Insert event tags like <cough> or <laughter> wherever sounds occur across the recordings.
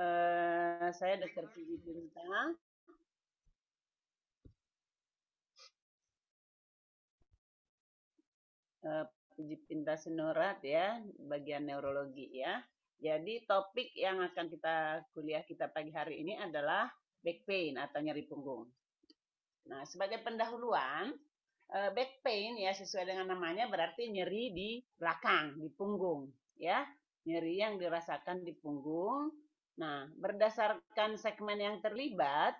Eh, saya Dr. Fiji Binta. Uh, eh, Pinta Senorat ya, bagian neurologi ya. Jadi topik yang akan kita kuliah kita pagi hari ini adalah back pain atau nyeri punggung. Nah, sebagai pendahuluan, uh, back pain ya sesuai dengan namanya berarti nyeri di belakang, di punggung ya. Nyeri yang dirasakan di punggung Nah, berdasarkan segmen yang terlibat,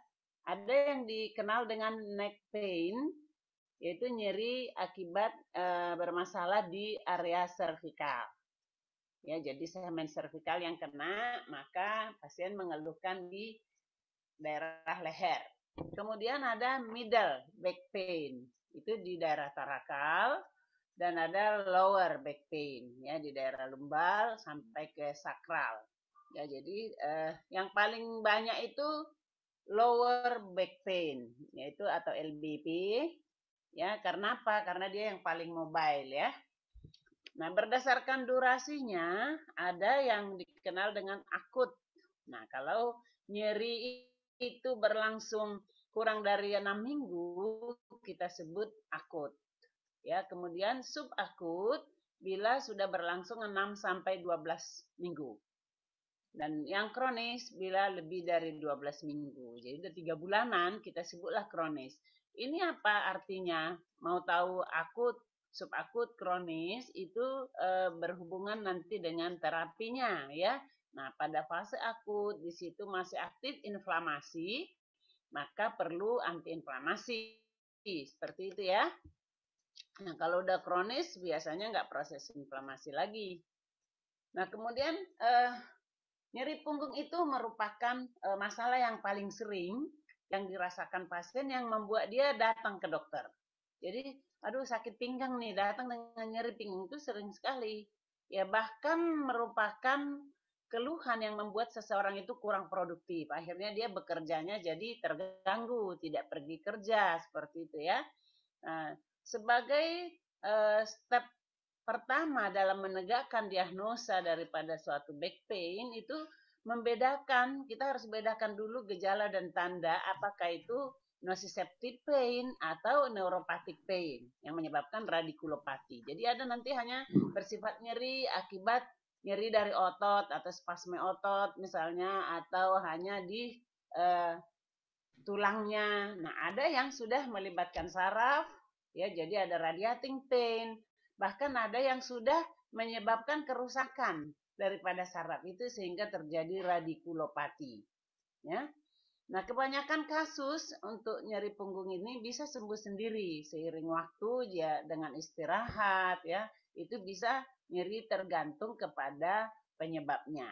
ada yang dikenal dengan neck pain, yaitu nyeri akibat e, bermasalah di area cervical. Ya, jadi segmen cervical yang kena, maka pasien mengeluhkan di daerah leher. Kemudian ada middle back pain, itu di daerah tarakal, dan ada lower back pain ya di daerah lumbal sampai ke sakral. Ya, jadi eh, yang paling banyak itu lower back pain, yaitu atau LBP. Ya, karena apa? Karena dia yang paling mobile ya. Nah, berdasarkan durasinya ada yang dikenal dengan akut. Nah, kalau nyeri itu berlangsung kurang dari enam minggu, kita sebut akut. Ya, kemudian subakut bila sudah berlangsung 6 sampai 12 minggu. Dan yang kronis bila lebih dari 12 minggu. Jadi udah tiga bulanan kita sebutlah kronis. Ini apa artinya? Mau tahu akut, subakut, kronis itu e, berhubungan nanti dengan terapinya ya. Nah, pada fase akut di situ masih aktif inflamasi, maka perlu antiinflamasi. Seperti itu ya. Nah, kalau udah kronis biasanya nggak proses inflamasi lagi. Nah, kemudian eh, Nyeri punggung itu merupakan uh, masalah yang paling sering yang dirasakan pasien yang membuat dia datang ke dokter. Jadi, aduh sakit pinggang nih, datang dengan nyeri pinggang itu sering sekali. Ya bahkan merupakan keluhan yang membuat seseorang itu kurang produktif. Akhirnya dia bekerjanya jadi terganggu, tidak pergi kerja seperti itu ya. Nah, sebagai uh, step Pertama, dalam menegakkan diagnosa daripada suatu back pain itu membedakan, kita harus bedakan dulu gejala dan tanda apakah itu nociceptive pain atau neuropathic pain yang menyebabkan radikulopati. Jadi ada nanti hanya bersifat nyeri akibat nyeri dari otot atau spasme otot misalnya atau hanya di uh, tulangnya. Nah, ada yang sudah melibatkan saraf ya, jadi ada radiating pain, bahkan ada yang sudah menyebabkan kerusakan daripada saraf itu sehingga terjadi radikulopati. Ya. Nah, kebanyakan kasus untuk nyeri punggung ini bisa sembuh sendiri seiring waktu ya dengan istirahat ya. Itu bisa nyeri tergantung kepada penyebabnya.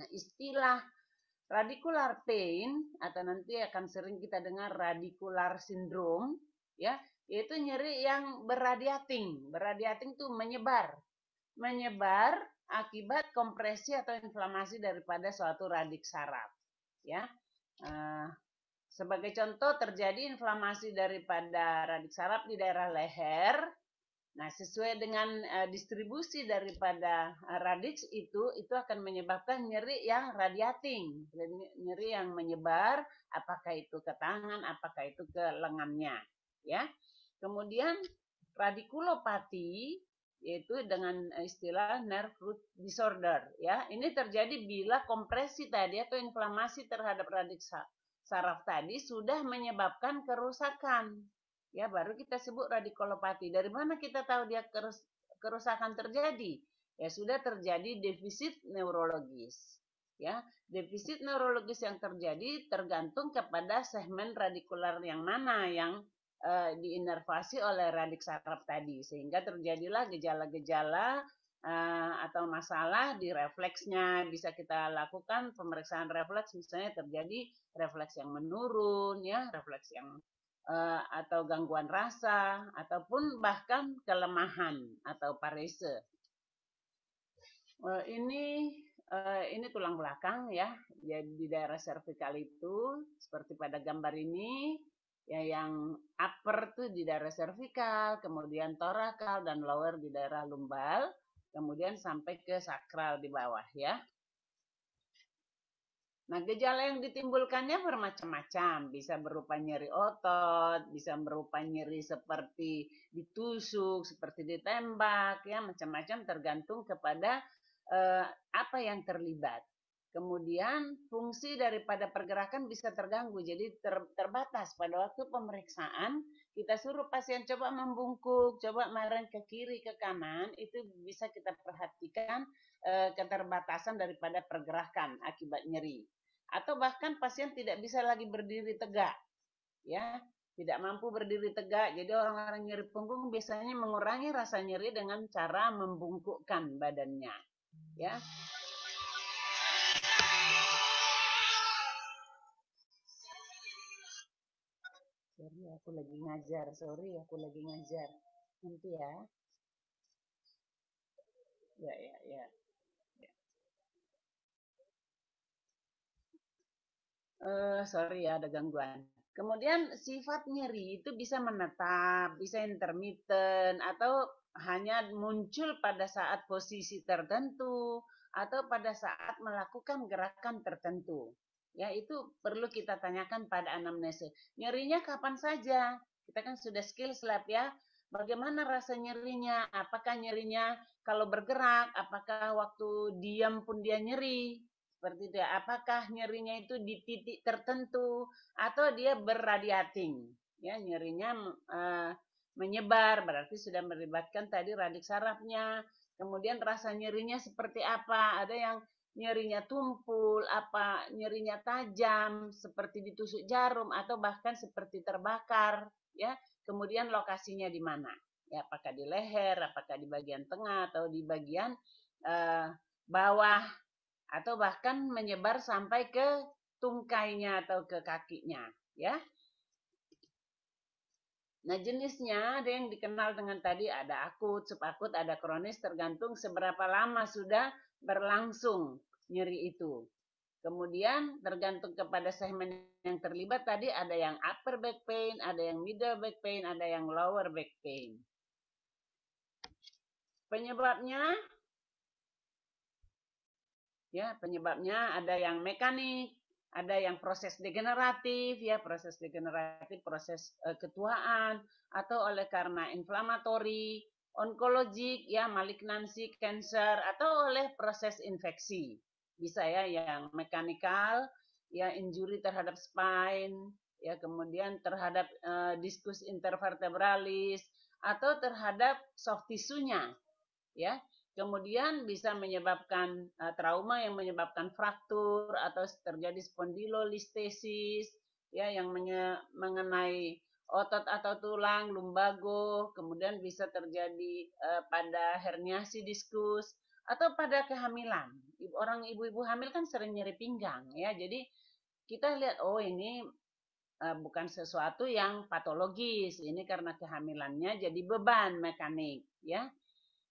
Nah, istilah radikular pain atau nanti akan sering kita dengar radikular syndrome ya yaitu nyeri yang berradiating. Berradiating itu menyebar. Menyebar akibat kompresi atau inflamasi daripada suatu radik saraf, ya. Uh, sebagai contoh terjadi inflamasi daripada radik saraf di daerah leher. Nah, sesuai dengan uh, distribusi daripada uh, radix itu, itu akan menyebabkan nyeri yang radiating, nyeri yang menyebar, apakah itu ke tangan, apakah itu ke lengannya, ya. Kemudian radikulopati yaitu dengan istilah nerve root disorder ya. Ini terjadi bila kompresi tadi atau inflamasi terhadap radik saraf tadi sudah menyebabkan kerusakan. Ya, baru kita sebut radikulopati. Dari mana kita tahu dia kerusakan terjadi? Ya, sudah terjadi defisit neurologis. Ya, defisit neurologis yang terjadi tergantung kepada segmen radikular yang mana yang uh, eh, diinervasi oleh radik saraf tadi sehingga terjadilah gejala-gejala uh, atau masalah di refleksnya bisa kita lakukan pemeriksaan refleks misalnya terjadi refleks yang menurun ya refleks yang eh, atau gangguan rasa ataupun bahkan kelemahan atau parese ini ini tulang belakang ya jadi ya, di daerah cervical itu seperti pada gambar ini ya yang upper tuh di daerah cervical, kemudian torakal dan lower di daerah lumbal, kemudian sampai ke sakral di bawah ya. Nah, gejala yang ditimbulkannya bermacam-macam, bisa berupa nyeri otot, bisa berupa nyeri seperti ditusuk, seperti ditembak, ya macam-macam tergantung kepada eh, apa yang terlibat Kemudian fungsi daripada pergerakan bisa terganggu, jadi ter, terbatas pada waktu pemeriksaan kita suruh pasien coba membungkuk, coba maren ke kiri ke kanan, itu bisa kita perhatikan e, keterbatasan daripada pergerakan akibat nyeri. Atau bahkan pasien tidak bisa lagi berdiri tegak, ya tidak mampu berdiri tegak. Jadi orang-orang nyeri punggung biasanya mengurangi rasa nyeri dengan cara membungkukkan badannya, ya. sorry aku lagi ngajar sorry aku lagi ngajar nanti ya ya ya ya, Uh, sorry ya ada gangguan kemudian sifat nyeri itu bisa menetap bisa intermittent atau hanya muncul pada saat posisi tertentu atau pada saat melakukan gerakan tertentu Ya, itu perlu kita tanyakan pada anamnese. Nyerinya kapan saja? Kita kan sudah skill slab ya. Bagaimana rasa nyerinya? Apakah nyerinya kalau bergerak? Apakah waktu diam pun dia nyeri? Seperti itu ya. Apakah nyerinya itu di titik tertentu atau dia berradiating? Ya, nyerinya uh, menyebar berarti sudah melibatkan tadi radik sarafnya kemudian rasa nyerinya seperti apa ada yang nyerinya tumpul, apa nyerinya tajam seperti ditusuk jarum atau bahkan seperti terbakar, ya. Kemudian lokasinya di mana? Ya, apakah di leher, apakah di bagian tengah atau di bagian eh, bawah atau bahkan menyebar sampai ke tungkainya atau ke kakinya, ya. Nah, jenisnya ada yang dikenal dengan tadi ada akut, subakut, ada kronis tergantung seberapa lama sudah berlangsung nyeri itu. Kemudian tergantung kepada segmen yang terlibat tadi ada yang upper back pain, ada yang middle back pain, ada yang lower back pain. Penyebabnya ya, penyebabnya ada yang mekanik, ada yang proses degeneratif ya, proses degeneratif, proses uh, ketuaan atau oleh karena inflamatori, onkologik, ya malignansi, cancer, atau oleh proses infeksi. Bisa ya yang mekanikal, ya injury terhadap spine, ya kemudian terhadap uh, diskus intervertebralis, atau terhadap soft tisunya, ya. Kemudian bisa menyebabkan uh, trauma yang menyebabkan fraktur atau terjadi spondylolistesis, ya yang mengenai otot atau tulang, lumbago, kemudian bisa terjadi uh, pada herniasi diskus atau pada kehamilan. ibu Orang ibu-ibu hamil kan sering nyeri pinggang ya. Jadi kita lihat oh ini uh, bukan sesuatu yang patologis. Ini karena kehamilannya jadi beban mekanik ya.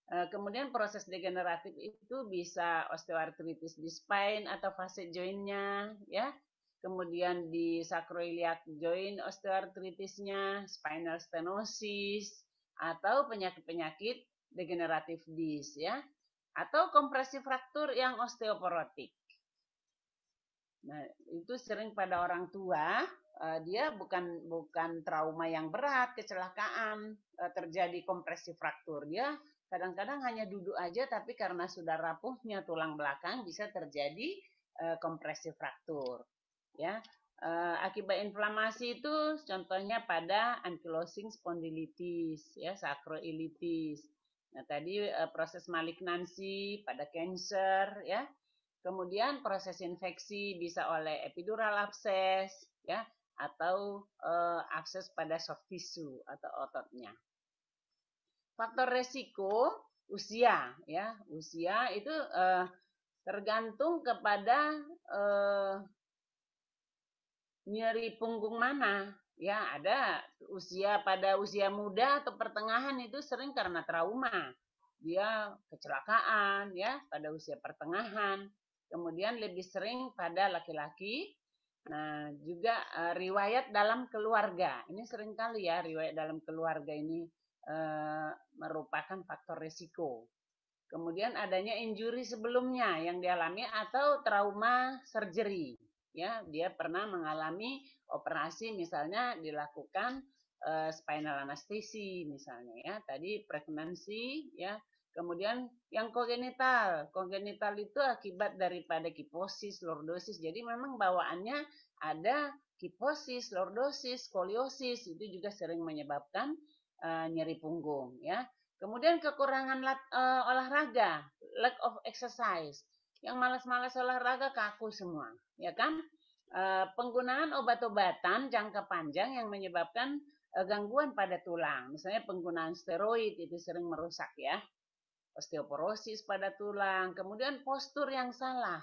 Eh, kemudian proses degeneratif itu bisa osteoartritis di spine atau fase jointnya ya kemudian di sacroiliac joint osteoartritisnya, spinal stenosis, atau penyakit-penyakit degeneratif disc ya, atau kompresi fraktur yang osteoporotik. Nah, itu sering pada orang tua, eh, dia bukan bukan trauma yang berat, kecelakaan, eh, terjadi kompresi fraktur dia kadang-kadang hanya duduk aja tapi karena sudah rapuhnya tulang belakang bisa terjadi eh, kompresi fraktur ya. Eh, akibat inflamasi itu contohnya pada ankylosing spondylitis, ya, sacroilitis. Nah, tadi eh, proses malignansi pada kanker, ya. Kemudian proses infeksi bisa oleh epidural abses, ya, atau uh, eh, abses pada soft tissue atau ototnya. Faktor resiko usia, ya, usia itu uh, tergantung kepada uh, nyeri punggung mana? Ya, ada usia pada usia muda atau pertengahan itu sering karena trauma. Dia kecelakaan ya pada usia pertengahan. Kemudian lebih sering pada laki-laki. Nah, juga uh, riwayat dalam keluarga. Ini sering kali ya riwayat dalam keluarga ini uh, merupakan faktor risiko. Kemudian adanya injuri sebelumnya yang dialami atau trauma surgery ya dia pernah mengalami operasi misalnya dilakukan eh, spinal anestesi misalnya ya tadi pregnancy ya kemudian yang kongenital kongenital itu akibat daripada kiposis lordosis jadi memang bawaannya ada kiposis lordosis koliosis itu juga sering menyebabkan uh, nyeri punggung ya kemudian kekurangan uh, olahraga lack of exercise yang malas-malas olahraga kaku semua, ya kan? E, penggunaan obat-obatan jangka panjang yang menyebabkan e, gangguan pada tulang, misalnya penggunaan steroid itu sering merusak ya, osteoporosis pada tulang, kemudian postur yang salah.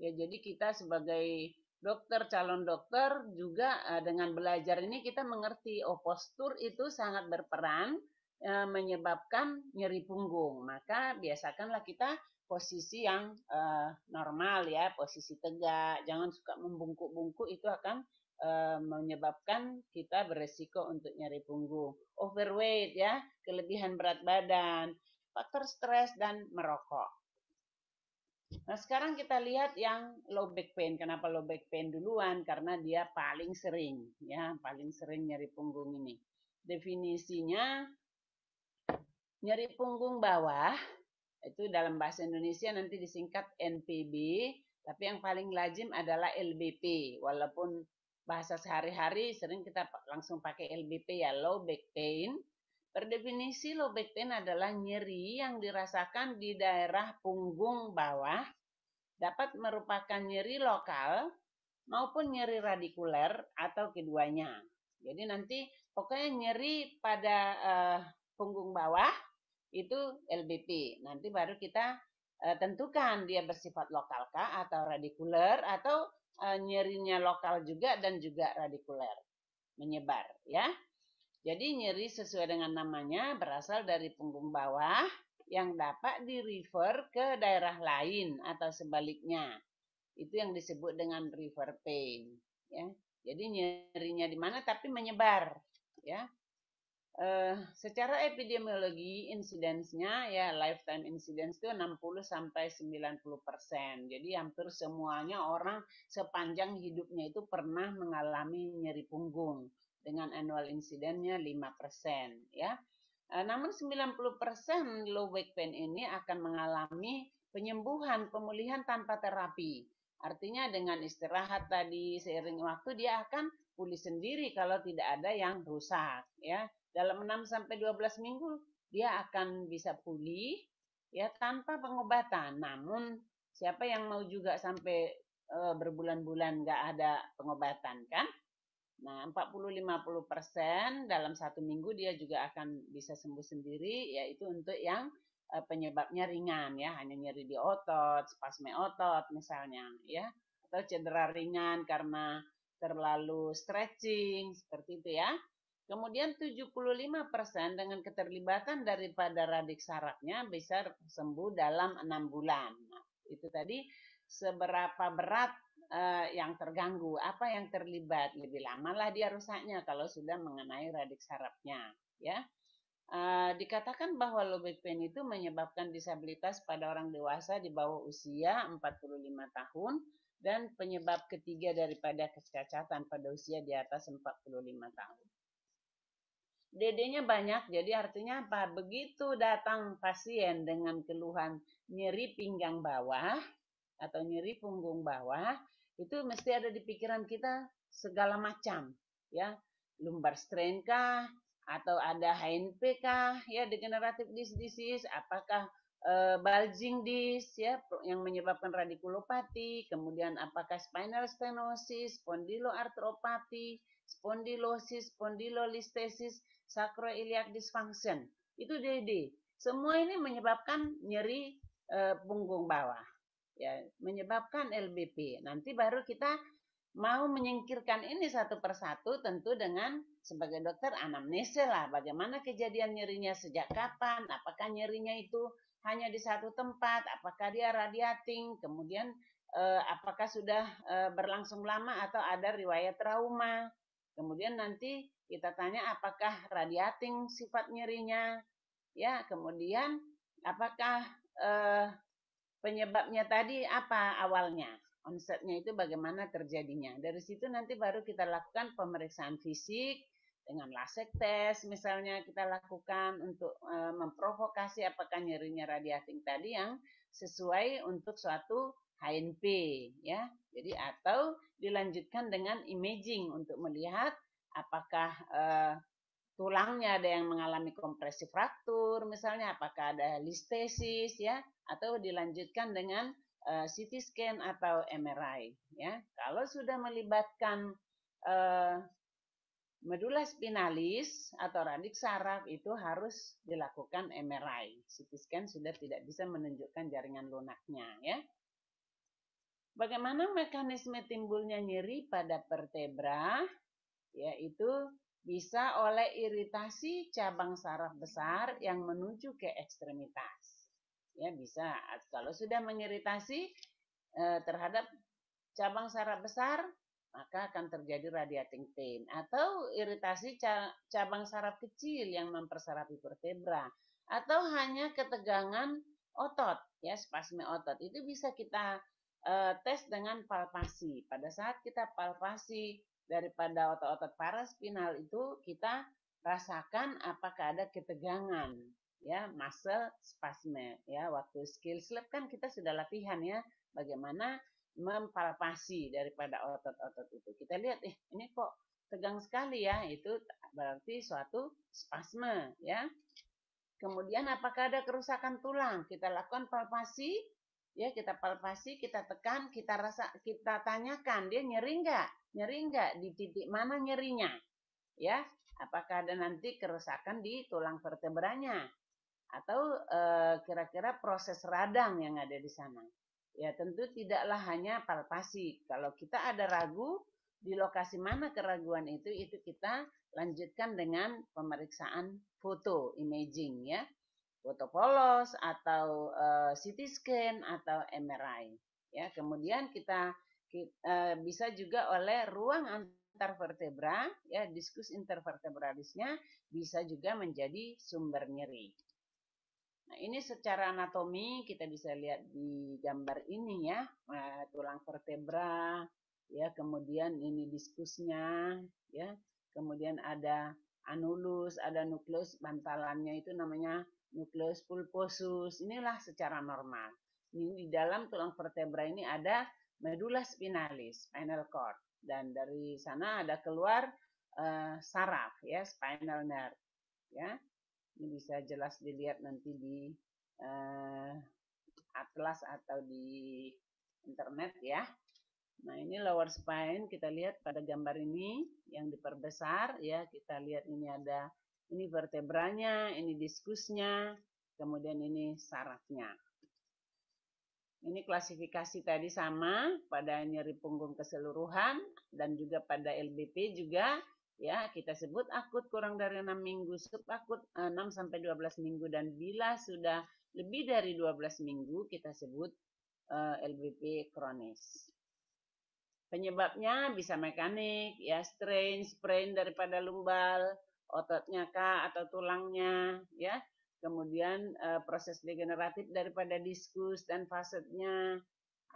Ya, jadi kita sebagai dokter, calon dokter juga e, dengan belajar ini kita mengerti oh postur itu sangat berperan menyebabkan nyeri punggung. Maka biasakanlah kita posisi yang uh, normal ya, posisi tegak, jangan suka membungkuk-bungkuk itu akan uh, menyebabkan kita beresiko untuk nyeri punggung. Overweight ya, kelebihan berat badan, faktor stres dan merokok. Nah, sekarang kita lihat yang low back pain. Kenapa low back pain duluan? Karena dia paling sering ya, paling sering nyeri punggung ini. Definisinya nyeri punggung bawah itu dalam bahasa Indonesia nanti disingkat NPB, tapi yang paling lazim adalah LBP. Walaupun bahasa sehari-hari sering kita langsung pakai LBP ya, low back pain. Perdefinisi low back pain adalah nyeri yang dirasakan di daerah punggung bawah, dapat merupakan nyeri lokal maupun nyeri radikuler atau keduanya. Jadi nanti pokoknya nyeri pada uh, punggung bawah itu LBP. Nanti baru kita uh, tentukan dia bersifat lokal lokalkah atau radikuler atau uh, nyerinya lokal juga dan juga radikuler menyebar ya. Jadi nyeri sesuai dengan namanya berasal dari punggung bawah yang dapat di refer ke daerah lain atau sebaliknya. Itu yang disebut dengan river pain ya. Jadi nyerinya di mana tapi menyebar ya. Uh, secara epidemiologi insidensnya ya lifetime incidence itu 60 sampai 90 persen. Jadi hampir semuanya orang sepanjang hidupnya itu pernah mengalami nyeri punggung dengan annual insidennya 5 persen ya. Uh, namun 90 persen low back pain ini akan mengalami penyembuhan pemulihan tanpa terapi. Artinya dengan istirahat tadi seiring waktu dia akan pulih sendiri kalau tidak ada yang rusak ya dalam 6 sampai 12 minggu dia akan bisa pulih ya tanpa pengobatan. Namun siapa yang mau juga sampai e, berbulan-bulan nggak ada pengobatan kan? Nah, 40-50 persen dalam satu minggu dia juga akan bisa sembuh sendiri, yaitu untuk yang e, penyebabnya ringan ya, hanya nyeri di otot, spasme otot misalnya ya, atau cedera ringan karena terlalu stretching seperti itu ya. Kemudian 75% dengan keterlibatan daripada radik sarafnya bisa sembuh dalam 6 bulan. Nah, itu tadi seberapa berat uh, yang terganggu, apa yang terlibat. Lebih lama lah dia rusaknya kalau sudah mengenai radik sarafnya. Ya. Uh, dikatakan bahwa low back pain itu menyebabkan disabilitas pada orang dewasa di bawah usia 45 tahun dan penyebab ketiga daripada kecacatan pada usia di atas 45 tahun. DD-nya banyak, jadi artinya apa? Begitu datang pasien dengan keluhan nyeri pinggang bawah atau nyeri punggung bawah, itu mesti ada di pikiran kita segala macam, ya. Lumbar strain kah, atau ada HNP kah, ya degenerative disc disease, apakah e, bulging disc ya yang menyebabkan radikulopati, kemudian apakah spinal stenosis, spondiloartropati, spondylosis, spondilolistesis, sacroiliac dysfunction, itu DD. Semua ini menyebabkan nyeri e, punggung bawah, ya, menyebabkan LBP. Nanti baru kita mau menyingkirkan ini satu persatu tentu dengan sebagai dokter anamnese lah bagaimana kejadian nyerinya sejak kapan apakah nyerinya itu hanya di satu tempat apakah dia radiating kemudian eh, apakah sudah eh, berlangsung lama atau ada riwayat trauma kemudian nanti kita tanya apakah radiating sifat nyerinya, ya. Kemudian apakah eh, penyebabnya tadi apa awalnya? Onsetnya itu bagaimana terjadinya? Dari situ nanti baru kita lakukan pemeriksaan fisik dengan lasek test misalnya kita lakukan untuk e, memprovokasi apakah nyerinya radiating tadi yang sesuai untuk suatu HNP ya. Jadi atau dilanjutkan dengan imaging untuk melihat apakah uh, tulangnya ada yang mengalami kompresi fraktur misalnya apakah ada listesis ya atau dilanjutkan dengan uh, eh, CT scan atau MRI ya kalau sudah melibatkan uh, medula spinalis atau radik saraf itu harus dilakukan MRI. CT scan sudah tidak bisa menunjukkan jaringan lunaknya ya. Bagaimana mekanisme timbulnya nyeri pada vertebra? yaitu bisa oleh iritasi cabang saraf besar yang menuju ke ekstremitas. Ya, bisa. Kalau sudah mengiritasi eh, terhadap cabang saraf besar, maka akan terjadi radiating pain atau iritasi cabang saraf kecil yang memperserapi vertebra atau hanya ketegangan otot ya spasme otot itu bisa kita e, tes dengan palpasi pada saat kita palpasi daripada otot-otot paraspinal itu kita rasakan apakah ada ketegangan ya muscle spasme ya waktu skill slip kan kita sudah latihan ya bagaimana mempalpasi daripada otot-otot itu kita lihat eh ini kok tegang sekali ya itu berarti suatu spasme ya kemudian apakah ada kerusakan tulang kita lakukan palpasi ya kita palpasi kita tekan kita rasa kita tanyakan dia nyeri nggak Nyeri enggak? Di titik mana nyerinya? Ya, apakah ada nanti kerusakan di tulang vertebranya? Atau eh, kira-kira e, proses radang yang ada di sana? Ya, tentu tidaklah hanya palpasi. Kalau kita ada ragu, di lokasi mana keraguan itu, itu kita lanjutkan dengan pemeriksaan foto, imaging ya. Foto polos atau e, CT scan atau MRI. Ya, kemudian kita Eh, bisa juga oleh ruang intervertebra, ya diskus intervertebralisnya bisa juga menjadi sumber nyeri. Nah, ini secara anatomi kita bisa lihat di gambar ini ya, eh, tulang vertebra, ya kemudian ini diskusnya, ya kemudian ada anulus, ada nukleus bantalannya itu namanya nukleus pulposus. Inilah secara normal. Ini di dalam tulang vertebra ini ada medula spinalis, spinal cord. Dan dari sana ada keluar uh, saraf, ya, spinal nerve. Ya, ini bisa jelas dilihat nanti di uh, atlas atau di internet ya. Nah, ini lower spine kita lihat pada gambar ini yang diperbesar ya. Kita lihat ini ada ini vertebranya, ini diskusnya, kemudian ini sarafnya. Ini klasifikasi tadi sama pada nyeri punggung keseluruhan dan juga pada LBP juga ya kita sebut akut kurang dari 6 minggu, akut 6 eh, sampai 12 minggu dan bila sudah lebih dari 12 minggu kita sebut uh, eh, LBP kronis. Penyebabnya bisa mekanik, ya strain, sprain daripada lumbal, ototnya kah atau tulangnya, ya kemudian uh, proses degeneratif daripada diskus dan fasetnya,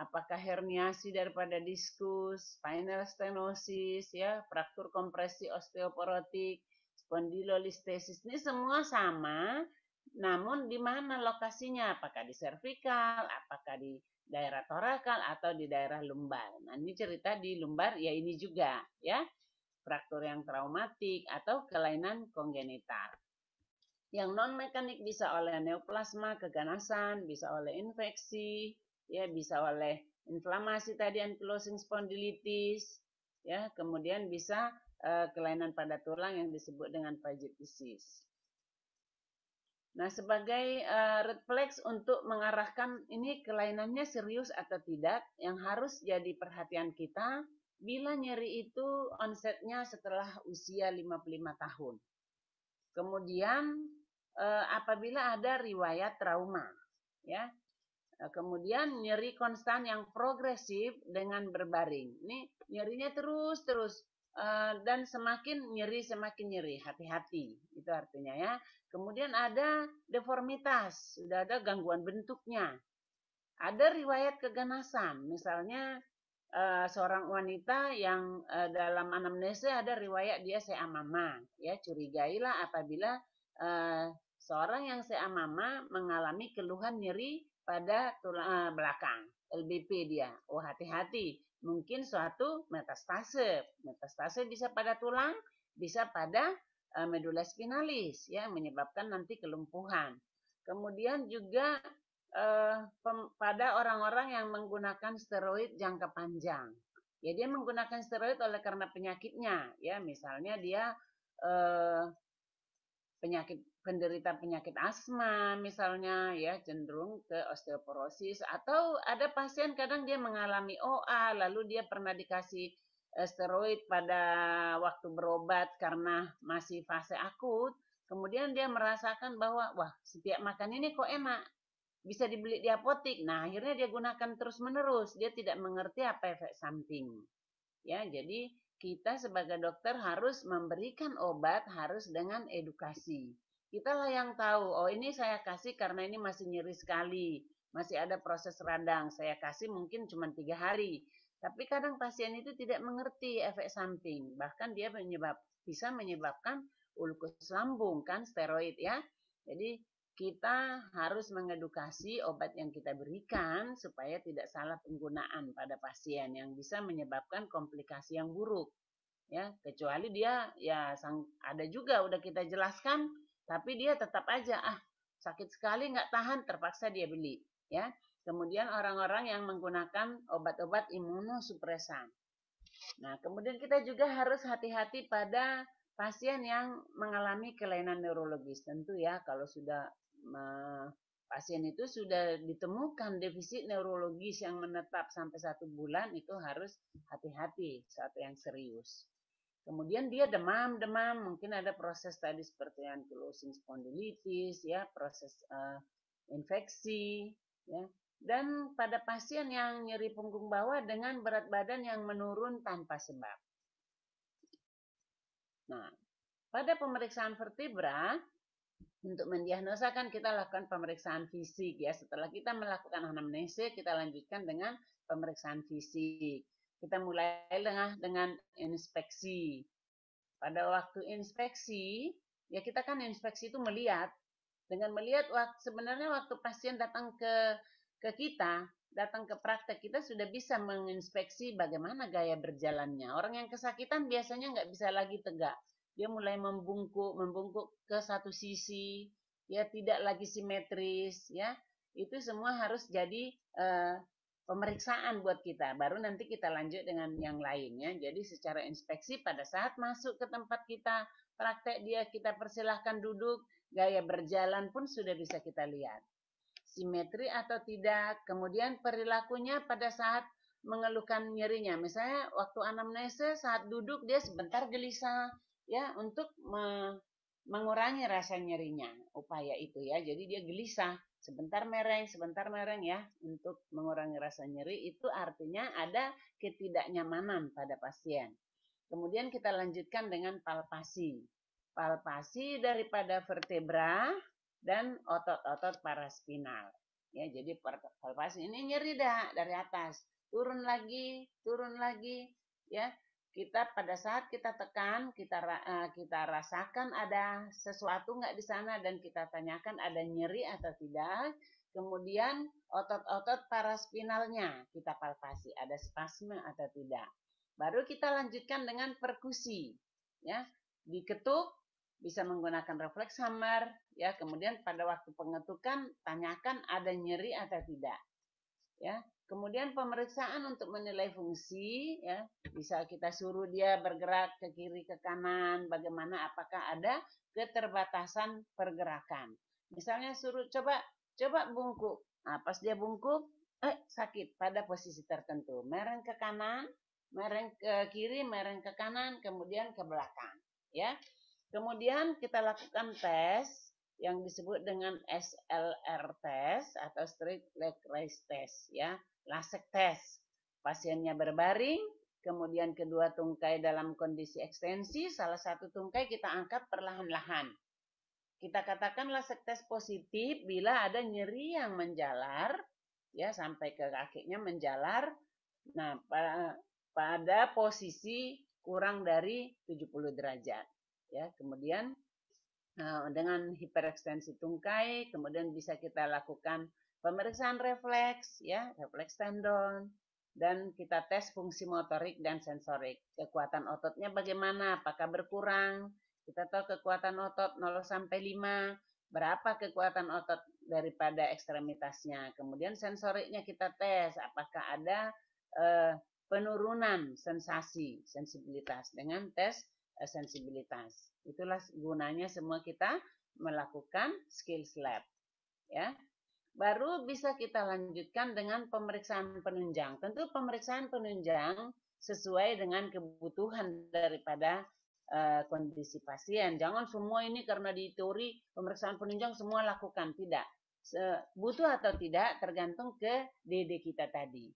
apakah herniasi daripada diskus, spinal stenosis, ya, fraktur kompresi osteoporotik, spondylolistesis, ini semua sama, namun di mana lokasinya, apakah di cervical, apakah di daerah torakal atau di daerah lumbar. Nah, ini cerita di lumbar ya ini juga ya, fraktur yang traumatik atau kelainan kongenital. Yang non mekanik bisa oleh neoplasma keganasan, bisa oleh infeksi, ya bisa oleh inflamasi tadi ankylosing spondylitis, ya kemudian bisa uh, kelainan pada tulang yang disebut dengan Paget disease. Nah, sebagai uh, eh, refleks untuk mengarahkan ini kelainannya serius atau tidak, yang harus jadi perhatian kita, bila nyeri itu onsetnya setelah usia 55 tahun. Kemudian Eh, apabila ada riwayat trauma, ya. Eh, kemudian nyeri konstan yang progresif dengan berbaring. Ini nyerinya terus-terus eh, dan semakin nyeri semakin nyeri. Hati-hati, itu artinya ya. Kemudian ada deformitas, sudah ada gangguan bentuknya. Ada riwayat keganasan, misalnya seorang wanita yang dalam anamnese ada riwayat dia seamama, ya curigailah apabila seorang yang seamama mengalami keluhan nyeri pada tulang eh, belakang, LBP dia. Oh hati-hati, mungkin suatu metastase. Metastase bisa pada tulang, bisa pada eh, medula spinalis ya menyebabkan nanti kelumpuhan. Kemudian juga uh, pem, pada orang-orang yang menggunakan steroid jangka panjang. Ya dia menggunakan steroid oleh karena penyakitnya ya misalnya dia uh, penyakit penderita penyakit asma misalnya ya cenderung ke osteoporosis atau ada pasien kadang dia mengalami OA lalu dia pernah dikasih eh, steroid pada waktu berobat karena masih fase akut kemudian dia merasakan bahwa wah setiap makan ini kok enak bisa dibeli di apotik nah akhirnya dia gunakan terus menerus dia tidak mengerti apa efek samping ya jadi kita sebagai dokter harus memberikan obat harus dengan edukasi kita lah yang tahu, oh ini saya kasih karena ini masih nyeri sekali, masih ada proses radang, saya kasih mungkin cuma tiga hari. Tapi kadang pasien itu tidak mengerti efek samping, bahkan dia menyebab, bisa menyebabkan ulkus lambung, kan steroid ya. Jadi kita harus mengedukasi obat yang kita berikan supaya tidak salah penggunaan pada pasien yang bisa menyebabkan komplikasi yang buruk. Ya, kecuali dia ya sang, ada juga udah kita jelaskan tapi dia tetap aja, ah sakit sekali nggak tahan, terpaksa dia beli. ya. Kemudian orang-orang yang menggunakan obat-obat imunosupresan. Nah, kemudian kita juga harus hati-hati pada pasien yang mengalami kelainan neurologis. Tentu ya, kalau sudah uh, pasien itu sudah ditemukan defisit neurologis yang menetap sampai satu bulan, itu harus hati-hati, suatu yang serius. Kemudian dia demam, demam, mungkin ada proses tadi seperti ankylosing spondylitis, ya, proses uh, infeksi, ya. Dan pada pasien yang nyeri punggung bawah dengan berat badan yang menurun tanpa sebab. Nah, pada pemeriksaan vertebra, untuk mendiagnosa kan kita lakukan pemeriksaan fisik ya. Setelah kita melakukan anamnese, kita lanjutkan dengan pemeriksaan fisik. Kita mulai dengan, dengan inspeksi. Pada waktu inspeksi, ya kita kan inspeksi itu melihat. Dengan melihat waktu, sebenarnya waktu pasien datang ke ke kita, datang ke praktek kita sudah bisa menginspeksi bagaimana gaya berjalannya. Orang yang kesakitan biasanya nggak bisa lagi tegak. Dia mulai membungkuk, membungkuk ke satu sisi, ya tidak lagi simetris, ya itu semua harus jadi uh, pemeriksaan buat kita. Baru nanti kita lanjut dengan yang lainnya. Jadi secara inspeksi pada saat masuk ke tempat kita, praktek dia kita persilahkan duduk, gaya berjalan pun sudah bisa kita lihat. Simetri atau tidak, kemudian perilakunya pada saat mengeluhkan nyerinya. Misalnya waktu anamnese saat duduk dia sebentar gelisah ya untuk me mengurangi rasa nyerinya upaya itu ya. Jadi dia gelisah sebentar mereng, sebentar mereng ya untuk mengurangi rasa nyeri itu artinya ada ketidaknyamanan pada pasien. Kemudian kita lanjutkan dengan palpasi. Palpasi daripada vertebra dan otot-otot paraspinal. Ya, jadi palpasi ini nyeri dah dari atas, turun lagi, turun lagi, ya kita pada saat kita tekan, kita eh, kita rasakan ada sesuatu nggak di sana dan kita tanyakan ada nyeri atau tidak. Kemudian otot-otot paraspinalnya kita palpasi ada spasme atau tidak. Baru kita lanjutkan dengan perkusi, ya diketuk bisa menggunakan refleks hammer, ya kemudian pada waktu pengetukan tanyakan ada nyeri atau tidak, ya Kemudian pemeriksaan untuk menilai fungsi, ya bisa kita suruh dia bergerak ke kiri ke kanan, bagaimana apakah ada keterbatasan pergerakan. Misalnya suruh coba coba bungkuk, nah, pas dia bungkuk, eh sakit pada posisi tertentu, mereng ke kanan, mereng ke kiri, mereng ke kanan, kemudian ke belakang, ya. Kemudian kita lakukan tes yang disebut dengan SLR test atau straight leg raise test ya, lasek test. Pasiennya berbaring, kemudian kedua tungkai dalam kondisi ekstensi, salah satu tungkai kita angkat perlahan-lahan. Kita katakan lasek test positif bila ada nyeri yang menjalar ya sampai ke kakinya menjalar. Nah, pada posisi kurang dari 70 derajat ya. Kemudian Eh, dengan hiperekstensi tungkai, kemudian bisa kita lakukan pemeriksaan refleks, ya, refleks tendon, dan kita tes fungsi motorik dan sensorik. Kekuatan ototnya bagaimana, apakah berkurang, kita tahu kekuatan otot 0 sampai 5, berapa kekuatan otot daripada ekstremitasnya. Kemudian sensoriknya kita tes, apakah ada eh, penurunan sensasi, sensibilitas dengan tes Eh, sensibilitas. Itulah gunanya semua kita melakukan skills lab. Ya. Baru bisa kita lanjutkan dengan pemeriksaan penunjang. Tentu pemeriksaan penunjang sesuai dengan kebutuhan daripada eh, kondisi pasien. Jangan semua ini karena di teori pemeriksaan penunjang semua lakukan, tidak. butuh atau tidak tergantung ke DD kita tadi.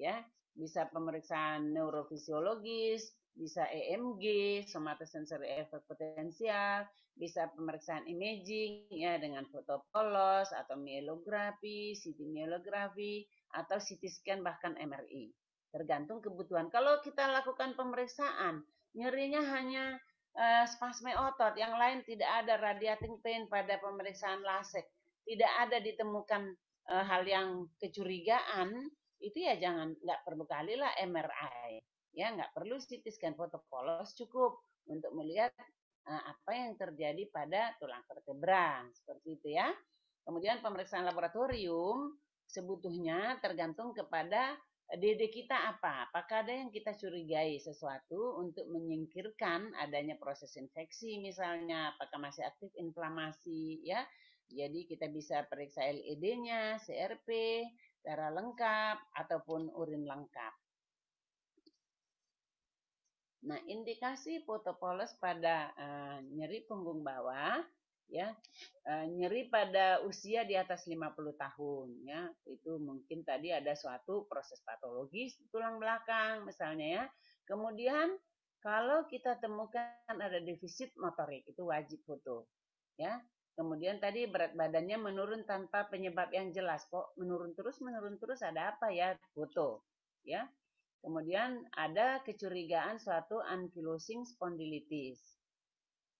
Ya, bisa pemeriksaan neurofisiologis, bisa EMG, somatosensory effect potensial, bisa pemeriksaan imaging ya dengan foto atau mielografi, CT mielografi atau CT scan bahkan MRI. Tergantung kebutuhan. Kalau kita lakukan pemeriksaan, nyerinya hanya uh, spasme otot, yang lain tidak ada radiating pain pada pemeriksaan lasik. tidak ada ditemukan uh, hal yang kecurigaan, itu ya jangan nggak perlu kali lah MRI ya nggak perlu CT scan foto polos cukup untuk melihat uh, apa yang terjadi pada tulang vertebra seperti itu ya. Kemudian pemeriksaan laboratorium sebutuhnya tergantung kepada DD kita apa? Apakah ada yang kita curigai sesuatu untuk menyingkirkan adanya proses infeksi misalnya, apakah masih aktif inflamasi ya? Jadi kita bisa periksa LED-nya, CRP, darah lengkap ataupun urin lengkap. Nah, indikasi fotopolos pada uh, nyeri punggung bawah ya uh, nyeri pada usia di atas 50 tahun ya itu mungkin tadi ada suatu proses patologis tulang belakang misalnya ya kemudian kalau kita temukan ada defisit motorik itu wajib foto ya kemudian tadi berat badannya menurun tanpa penyebab yang jelas kok menurun terus menurun terus ada apa ya foto ya Kemudian ada kecurigaan suatu ankylosing spondylitis.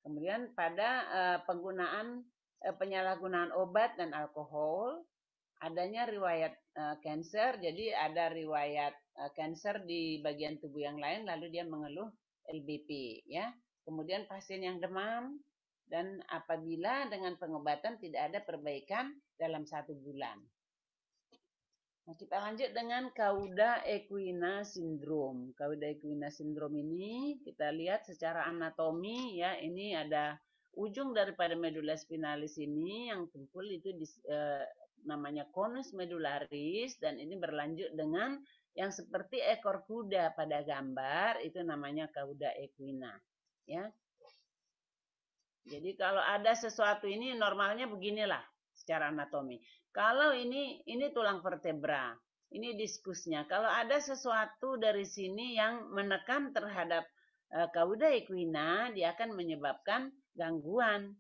Kemudian pada uh, penggunaan uh, penyalahgunaan obat dan alkohol, adanya riwayat uh, eh, cancer, jadi ada riwayat uh, cancer di bagian tubuh yang lain, lalu dia mengeluh LBP, ya. Kemudian pasien yang demam dan apabila dengan pengobatan tidak ada perbaikan dalam satu bulan, Nah, kita lanjut dengan kauda equina syndrome. Kauda equina syndrome ini kita lihat secara anatomi ya, ini ada ujung daripada medula spinalis ini yang tumpul itu di, eh, namanya konus medularis dan ini berlanjut dengan yang seperti ekor kuda pada gambar itu namanya kauda equina ya. Jadi kalau ada sesuatu ini normalnya beginilah secara anatomi. Kalau ini ini tulang vertebra. Ini diskusnya. Kalau ada sesuatu dari sini yang menekan terhadap e, kauda equina, dia akan menyebabkan gangguan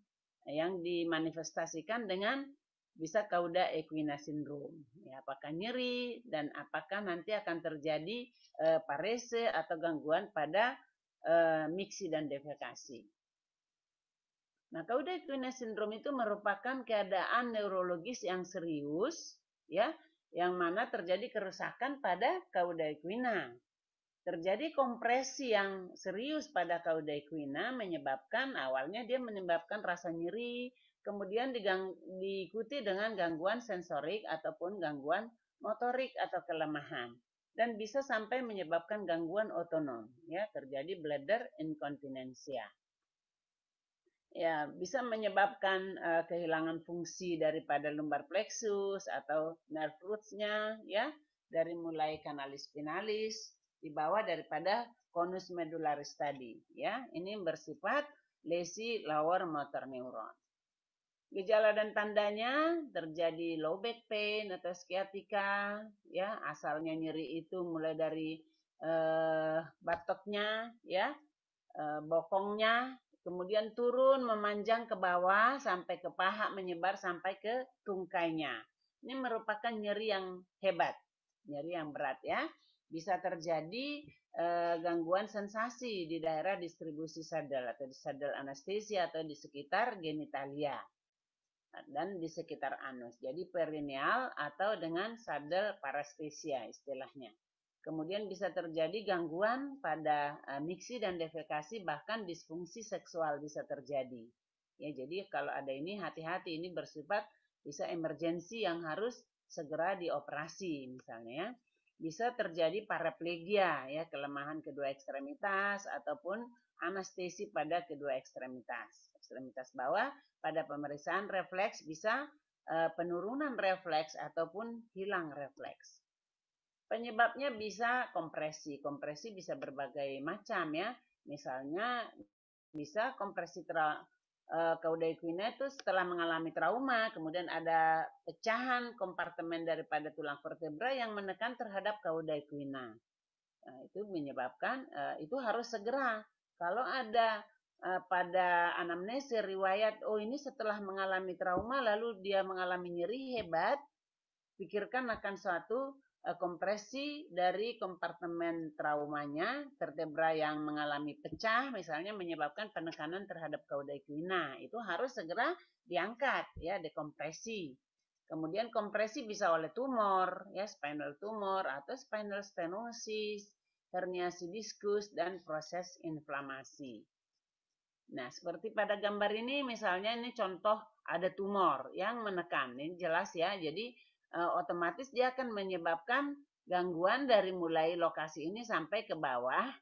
yang dimanifestasikan dengan bisa kauda equina syndrome. Ya, apakah nyeri dan apakah nanti akan terjadi e, parese atau gangguan pada e, miksi dan defekasi. Nah, Caudary-Quinn sindrom itu merupakan keadaan neurologis yang serius, ya, yang mana terjadi kerusakan pada Caudary-Quinn. Terjadi kompresi yang serius pada Caudary-Quinn menyebabkan awalnya dia menyebabkan rasa nyeri, kemudian digang, diikuti dengan gangguan sensorik ataupun gangguan motorik atau kelemahan dan bisa sampai menyebabkan gangguan otonom ya terjadi bladder incontinensia ya bisa menyebabkan uh, kehilangan fungsi daripada lumbar plexus atau nerve rootsnya ya dari mulai kanalis spinalis di bawah daripada konus medularis tadi ya ini bersifat lesi lower motor neuron gejala dan tandanya terjadi low back pain atau sciatica ya asalnya nyeri itu mulai dari eh, batoknya ya eh, bokongnya Kemudian turun memanjang ke bawah sampai ke paha menyebar sampai ke tungkainya. Ini merupakan nyeri yang hebat, nyeri yang berat ya. Bisa terjadi e, gangguan sensasi di daerah distribusi sadel atau di sadel anestesi atau di sekitar genitalia dan di sekitar anus. Jadi perineal atau dengan sadel parestesia istilahnya. Kemudian bisa terjadi gangguan pada uh, miksi dan defekasi bahkan disfungsi seksual bisa terjadi. Ya, jadi kalau ada ini hati-hati ini bersifat bisa emergensi yang harus segera dioperasi misalnya ya. Bisa terjadi paraplegia ya, kelemahan kedua ekstremitas ataupun anestesi pada kedua ekstremitas. Ekstremitas bawah pada pemeriksaan refleks bisa e, penurunan refleks ataupun hilang refleks. Penyebabnya bisa kompresi. Kompresi bisa berbagai macam ya. Misalnya bisa kompresi tra Caudaequina eh, itu setelah mengalami trauma, kemudian ada pecahan kompartemen daripada tulang vertebra yang menekan terhadap caudaequina. Nah, itu menyebabkan eh, itu harus segera. Kalau ada eh, pada anamnesi riwayat oh ini setelah mengalami trauma lalu dia mengalami nyeri hebat, pikirkan akan suatu Eh, kompresi dari kompartemen traumanya, vertebra yang mengalami pecah misalnya menyebabkan penekanan terhadap kauda equina. Itu harus segera diangkat ya, dekompresi. Kemudian kompresi bisa oleh tumor, ya spinal tumor atau spinal stenosis, herniasi diskus dan proses inflamasi. Nah, seperti pada gambar ini misalnya ini contoh ada tumor yang menekan. Ini jelas ya. Jadi Eh, otomatis dia akan menyebabkan gangguan dari mulai lokasi ini sampai ke bawah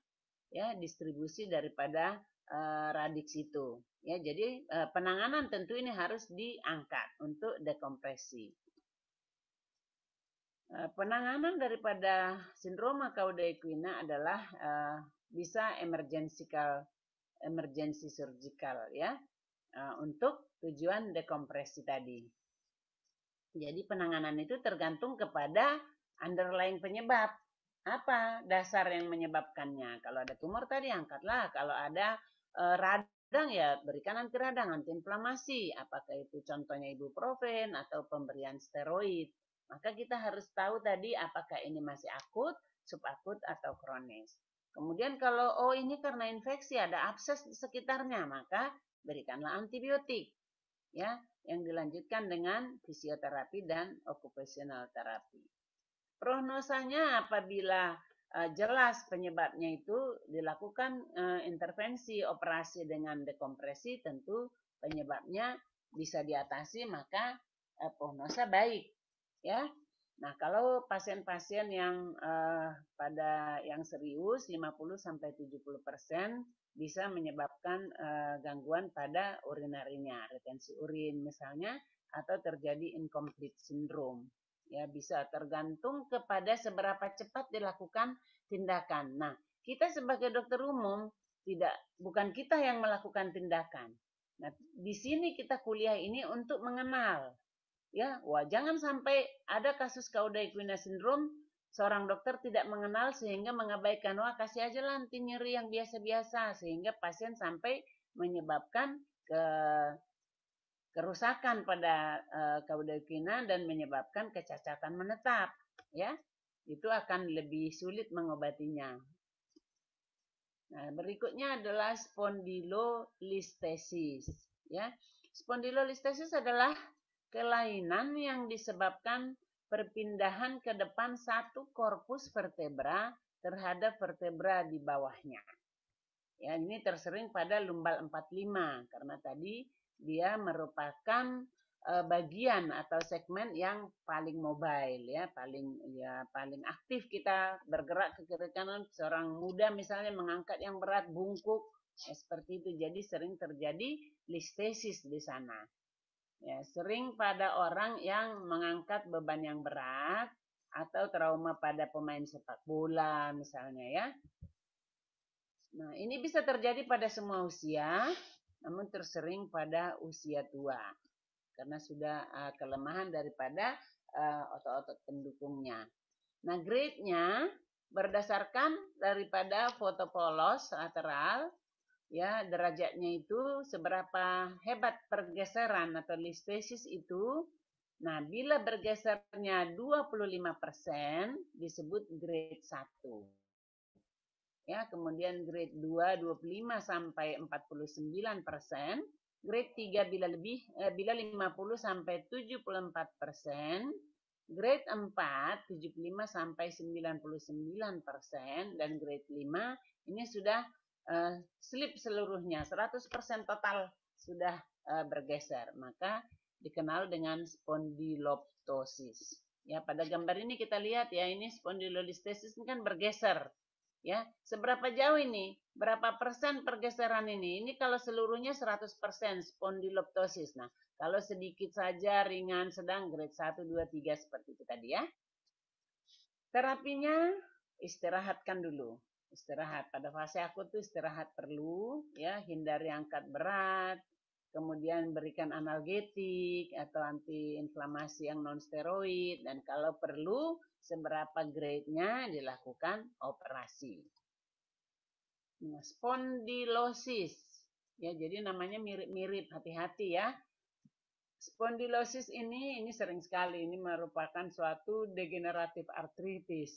ya distribusi daripada eh, radix itu ya jadi eh, penanganan tentu ini harus diangkat untuk dekompresi penanganan daripada sindroma kauda equina adalah bisa emergensikal, emergency surgical ya untuk tujuan dekompresi tadi jadi penanganan itu tergantung kepada underlying penyebab. Apa dasar yang menyebabkannya? Kalau ada tumor tadi angkatlah, kalau ada e, radang ya berikan anti radang anti inflamasi. Apakah itu contohnya ibuprofen atau pemberian steroid? Maka kita harus tahu tadi apakah ini masih akut, subakut atau kronis. Kemudian kalau oh ini karena infeksi ada abses di sekitarnya, maka berikanlah antibiotik ya yang dilanjutkan dengan fisioterapi dan occupational terapi. Prognosanya apabila uh, jelas penyebabnya itu dilakukan uh, intervensi operasi dengan dekompresi tentu penyebabnya bisa diatasi maka uh, prognosa baik ya. Nah, kalau pasien-pasien yang uh, pada yang serius 50 sampai 70% bisa menyebabkan uh, gangguan pada urinarinya, retensi urin misalnya, atau terjadi incomplete syndrome. Ya, bisa tergantung kepada seberapa cepat dilakukan tindakan. Nah, kita sebagai dokter umum tidak bukan kita yang melakukan tindakan. Nah, di sini kita kuliah ini untuk mengenal ya, wah jangan sampai ada kasus equina syndrome Seorang dokter tidak mengenal sehingga mengabaikan, wah kasih aja lah anti nyeri yang biasa-biasa. Sehingga pasien sampai menyebabkan ke kerusakan pada e, eh, kina dan menyebabkan kecacatan menetap ya itu akan lebih sulit mengobatinya nah berikutnya adalah spondylolistesis ya spondylolistesis adalah kelainan yang disebabkan perpindahan ke depan satu korpus vertebra terhadap vertebra di bawahnya. Ya, ini tersering pada lumbal 45 karena tadi dia merupakan e, bagian atau segmen yang paling mobile ya, paling ya paling aktif kita bergerak ke kiri kanan. Seorang muda misalnya mengangkat yang berat, bungkuk, ya, seperti itu. Jadi sering terjadi listesis di sana. Ya, sering pada orang yang mengangkat beban yang berat atau trauma pada pemain sepak bola misalnya ya. Nah, ini bisa terjadi pada semua usia, namun tersering pada usia tua karena sudah uh, kelemahan daripada eh, otot-otot uh, pendukungnya. Nah, grade-nya berdasarkan daripada foto polos lateral ya derajatnya itu seberapa hebat pergeseran atau listesis itu. Nah, bila bergesernya 25% disebut grade 1. Ya, kemudian grade 2 25 sampai 49%, grade 3 bila lebih eh, bila 50 sampai 74%, grade 4 75 sampai 99% dan grade 5 ini sudah uh, slip seluruhnya 100% total sudah eh, bergeser maka dikenal dengan spondyloptosis ya pada gambar ini kita lihat ya ini spondylolisthesis ini kan bergeser ya seberapa jauh ini berapa persen pergeseran ini ini kalau seluruhnya 100% spondyloptosis nah kalau sedikit saja ringan sedang grade 1 2 3 seperti itu tadi ya terapinya istirahatkan dulu istirahat. Pada fase aku tuh istirahat perlu, ya hindari angkat berat, kemudian berikan analgetik atau antiinflamasi yang non steroid dan kalau perlu seberapa grade-nya dilakukan operasi. Nah, spondilosis. Ya, jadi namanya mirip-mirip, hati-hati ya. Spondilosis ini ini sering sekali ini merupakan suatu degeneratif artritis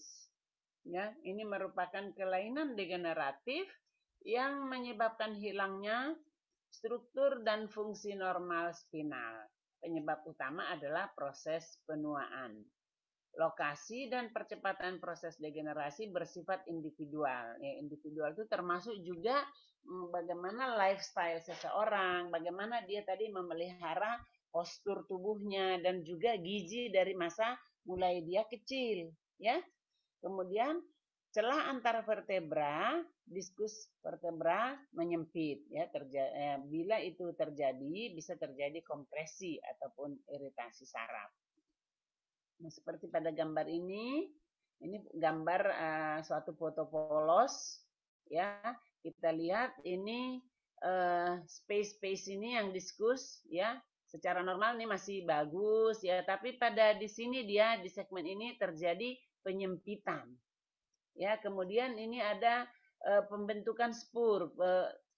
Ya, ini merupakan kelainan degeneratif yang menyebabkan hilangnya struktur dan fungsi normal spinal. Penyebab utama adalah proses penuaan. Lokasi dan percepatan proses degenerasi bersifat individual. Ya, individual itu termasuk juga hmm, bagaimana lifestyle seseorang, bagaimana dia tadi memelihara postur tubuhnya dan juga gizi dari masa mulai dia kecil, ya. Kemudian celah antar vertebra, diskus vertebra menyempit ya terjadi eh, bila itu terjadi bisa terjadi kompresi ataupun iritasi saraf. Nah, seperti pada gambar ini, ini gambar uh, suatu foto polos ya. Kita lihat ini uh, eh, space space ini yang diskus ya. Secara normal ini masih bagus ya, tapi pada di sini dia di segmen ini terjadi penyempitan. Ya, kemudian ini ada e, pembentukan spur, e,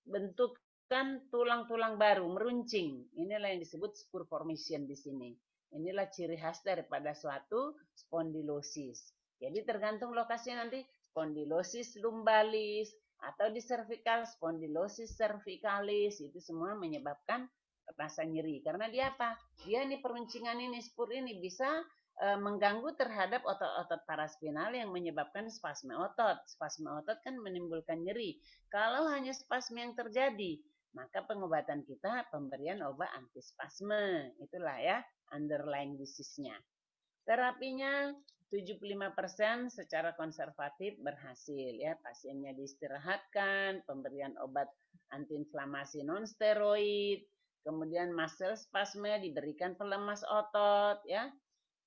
bentukan tulang-tulang baru, meruncing. Inilah yang disebut spur formation di sini. Inilah ciri khas daripada suatu spondilosis. Jadi tergantung lokasinya nanti spondilosis lumbalis atau di cervical spondilosis cervicalis itu semua menyebabkan rasa nyeri karena dia apa? Dia nih peruncingan ini spur ini bisa Eh, mengganggu terhadap otot-otot paraspinal yang menyebabkan spasme otot. Spasme otot kan menimbulkan nyeri. Kalau hanya spasme yang terjadi, maka pengobatan kita pemberian obat antispasme. Itulah ya underlying disease-nya. Terapinya 75% secara konservatif berhasil ya. Pasiennya diistirahatkan, pemberian obat antiinflamasi nonsteroid, kemudian muscle spasme diberikan pelemas otot ya.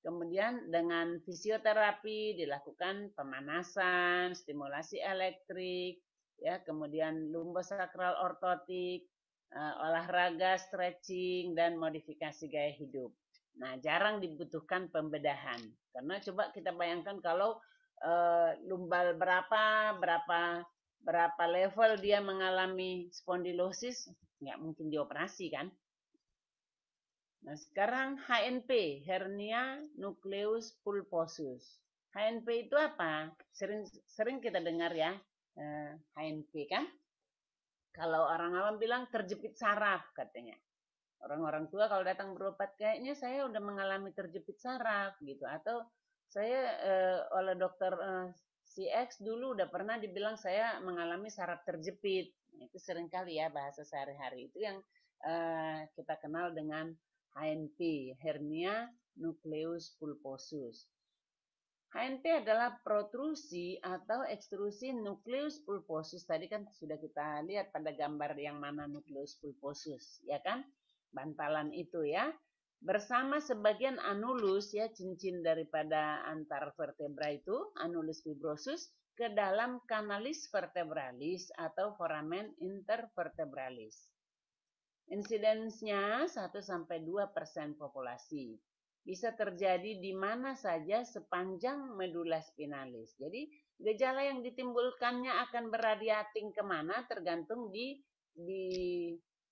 Kemudian dengan fisioterapi dilakukan pemanasan, stimulasi elektrik, ya, kemudian lumbosakral ortotik, eh, olahraga, stretching dan modifikasi gaya hidup. Nah, jarang dibutuhkan pembedahan. Karena coba kita bayangkan kalau uh, eh, lumbal berapa, berapa berapa level dia mengalami spondilosis, nggak mungkin dioperasi kan? Nah, sekarang HNP, hernia nukleus pulposus. HNP itu apa? Sering sering kita dengar ya, eh, HNP kan? Kalau orang awam bilang terjepit saraf katanya. Orang-orang tua kalau datang berobat kayaknya saya udah mengalami terjepit saraf gitu atau saya eh, oleh dokter eh, CX dulu udah pernah dibilang saya mengalami saraf terjepit. Itu sering kali ya bahasa sehari-hari itu yang eh, kita kenal dengan HNP, hernia nucleus pulposus. HNP adalah protrusi atau ekstrusi nukleus pulposus. Tadi kan sudah kita lihat pada gambar yang mana nukleus pulposus, ya kan? Bantalan itu ya. Bersama sebagian anulus ya, cincin daripada antar vertebra itu, anulus fibrosus, ke dalam kanalis vertebralis atau foramen intervertebralis. Insidensnya 1-2 persen populasi. Bisa terjadi di mana saja sepanjang medula spinalis. Jadi gejala yang ditimbulkannya akan beradiating kemana tergantung di, di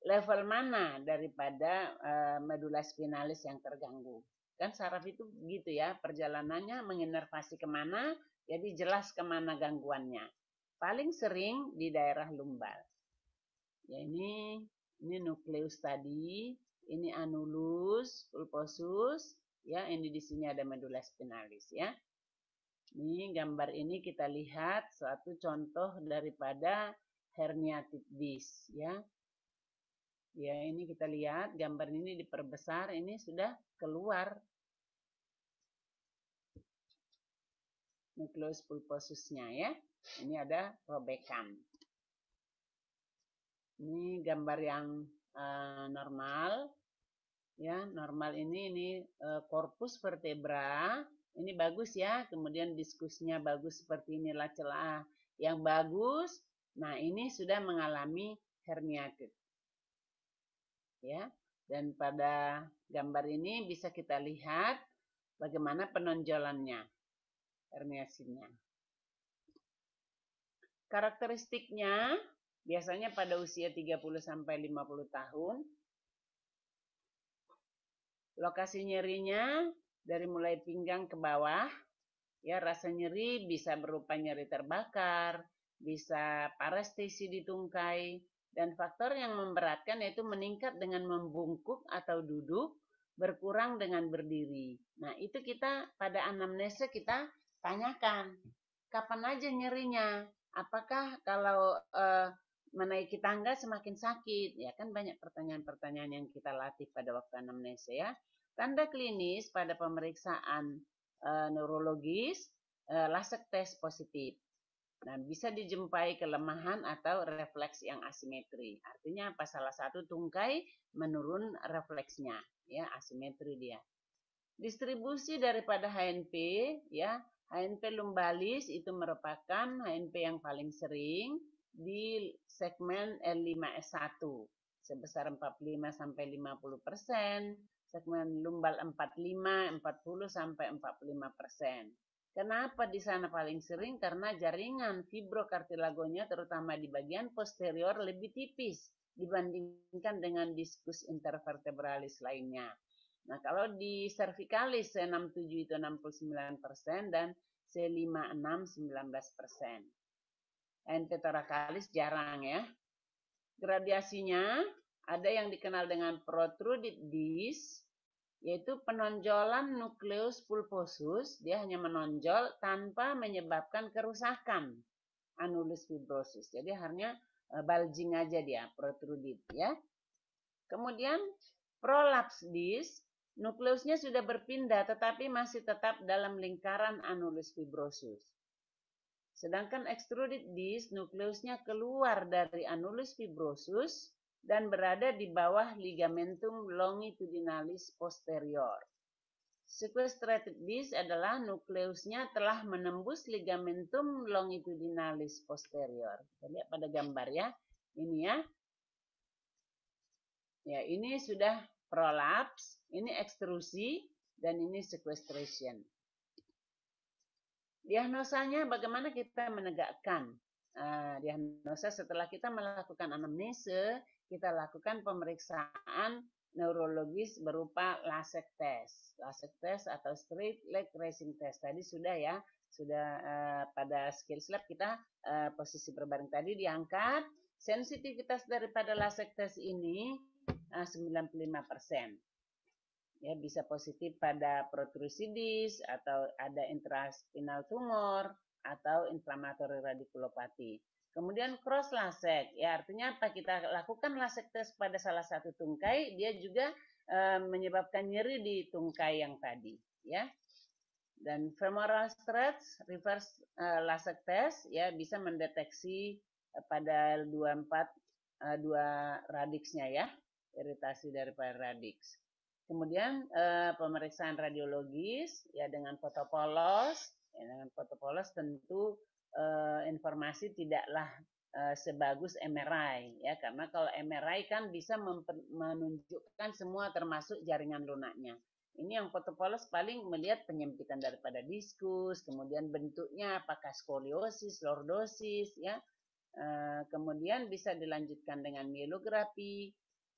level mana daripada uh, eh, medula spinalis yang terganggu. Kan saraf itu gitu ya, perjalanannya menginervasi kemana, jadi jelas kemana gangguannya. Paling sering di daerah lumbal. Ya ini ini nukleus tadi, ini anulus, pulposus, ya ini di sini ada medula spinalis ya. Ini gambar ini kita lihat suatu contoh daripada herniated disc ya. Ya, ini kita lihat gambar ini diperbesar, ini sudah keluar nukleus pulposusnya ya. Ini ada robekan. Ini gambar yang uh, normal. Ya, normal ini ini uh, korpus vertebra. Ini bagus ya. Kemudian diskusnya bagus seperti inilah celah yang bagus. Nah, ini sudah mengalami herniated. Ya. Dan pada gambar ini bisa kita lihat bagaimana penonjolannya, herniasinya. Karakteristiknya Biasanya pada usia 30 sampai 50 tahun. Lokasi nyerinya dari mulai pinggang ke bawah. Ya, rasa nyeri bisa berupa nyeri terbakar, bisa parestesi di tungkai, dan faktor yang memberatkan yaitu meningkat dengan membungkuk atau duduk, berkurang dengan berdiri. Nah, itu kita pada anamnesa kita tanyakan, kapan aja nyerinya? Apakah kalau eh, menaiki tangga semakin sakit, ya kan banyak pertanyaan-pertanyaan yang kita latih pada waktu anamnesia. ya. Tanda klinis pada pemeriksaan e, neurologis e, lasek tes positif. Nah, bisa dijumpai kelemahan atau refleks yang asimetri. Artinya apa? Salah satu tungkai menurun refleksnya, ya, asimetri dia. Distribusi daripada HNP, ya, HNP lumbalis itu merupakan HNP yang paling sering, di segmen L5S1 sebesar 45 sampai 50 persen, segmen lumbal 45, 40 sampai 45 persen. Kenapa di sana paling sering? Karena jaringan fibrokartilagonya terutama di bagian posterior lebih tipis dibandingkan dengan diskus intervertebralis lainnya. Nah, kalau di cervicalis C67 itu 69 persen dan C56 19 persen. N tetrakalis jarang ya. Gradiasinya ada yang dikenal dengan protruded disc, yaitu penonjolan nukleus pulposus, dia hanya menonjol tanpa menyebabkan kerusakan anulus fibrosis. Jadi hanya e, bulging aja dia, protruded ya. Kemudian prolapse disc, nukleusnya sudah berpindah tetapi masih tetap dalam lingkaran anulus fibrosus. Sedangkan extruded disc nukleusnya keluar dari anulus fibrosus dan berada di bawah ligamentum longitudinalis posterior. Sequestrated disc adalah nukleusnya telah menembus ligamentum longitudinalis posterior. Kita lihat pada gambar ya. Ini ya. Ya, ini sudah prolaps, ini ekstrusi, dan ini sequestration. Diagnosanya bagaimana kita menegakkan uh, diagnosa setelah kita melakukan anamnese, kita lakukan pemeriksaan neurologis berupa lasek test, lasek test atau straight leg racing test. Tadi sudah ya, sudah uh, pada skill slab kita uh, posisi berbaring tadi diangkat, sensitivitas daripada lasek test ini uh, 95 persen ya bisa positif pada protrusidis atau ada intraspinal tumor atau inflamatory radiculopati. Kemudian cross lasek, ya artinya apa kita lakukan lasek tes pada salah satu tungkai, dia juga e, menyebabkan nyeri di tungkai yang tadi, ya. Dan femoral stretch reverse e, eh, lasek test ya bisa mendeteksi e, pada 24 empat dua radiksnya ya, iritasi dari radiks. Kemudian eh, pemeriksaan radiologis ya dengan foto polos, ya, dengan foto polos tentu eh, informasi tidaklah eh, sebagus MRI ya karena kalau MRI kan bisa menunjukkan semua termasuk jaringan lunaknya. Ini yang foto polos paling melihat penyempitan daripada diskus, kemudian bentuknya apakah skoliosis, lordosis ya. Eh, kemudian bisa dilanjutkan dengan mielografi,